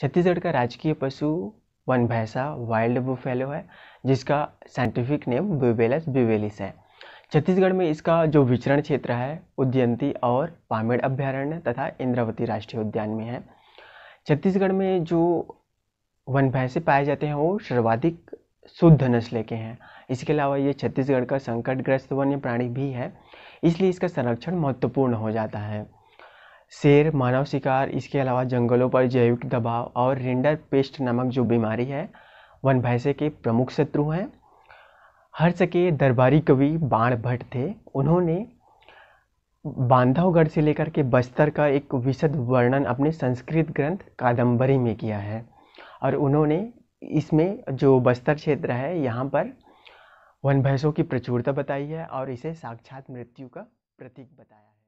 छत्तीसगढ़ का राजकीय पशु वन भैंसा वाइल्ड बुफेलो है जिसका साइंटिफिक नेम बुबेलस बिवेलिस है छत्तीसगढ़ में इसका जो विचरण क्षेत्र है उद्यंती और पामेड़ अभ्यारण्य तथा इंद्रावती राष्ट्रीय उद्यान में है छत्तीसगढ़ में जो वन भैंसे पाए जाते हैं वो सर्वाधिक शुद्ध नस्ल के हैं इसके अलावा ये छत्तीसगढ़ का संकटग्रस्त वन्य प्राणी भी है इसलिए इसका संरक्षण महत्वपूर्ण हो जाता है शेर मानव शिकार इसके अलावा जंगलों पर जैविक दबाव और रेंडर पेस्ट नामक जो बीमारी है वन भैंसे के प्रमुख शत्रु हैं हर्ष के दरबारी कवि बाण भट्ट थे उन्होंने बांधवगढ़ से लेकर के बस्तर का एक विशद वर्णन अपने संस्कृत ग्रंथ कादम्बरी में किया है और उन्होंने इसमें जो बस्तर क्षेत्र है यहाँ पर वन भैंसों की प्रचुरता बताई है और इसे साक्षात मृत्यु का प्रतीक बताया है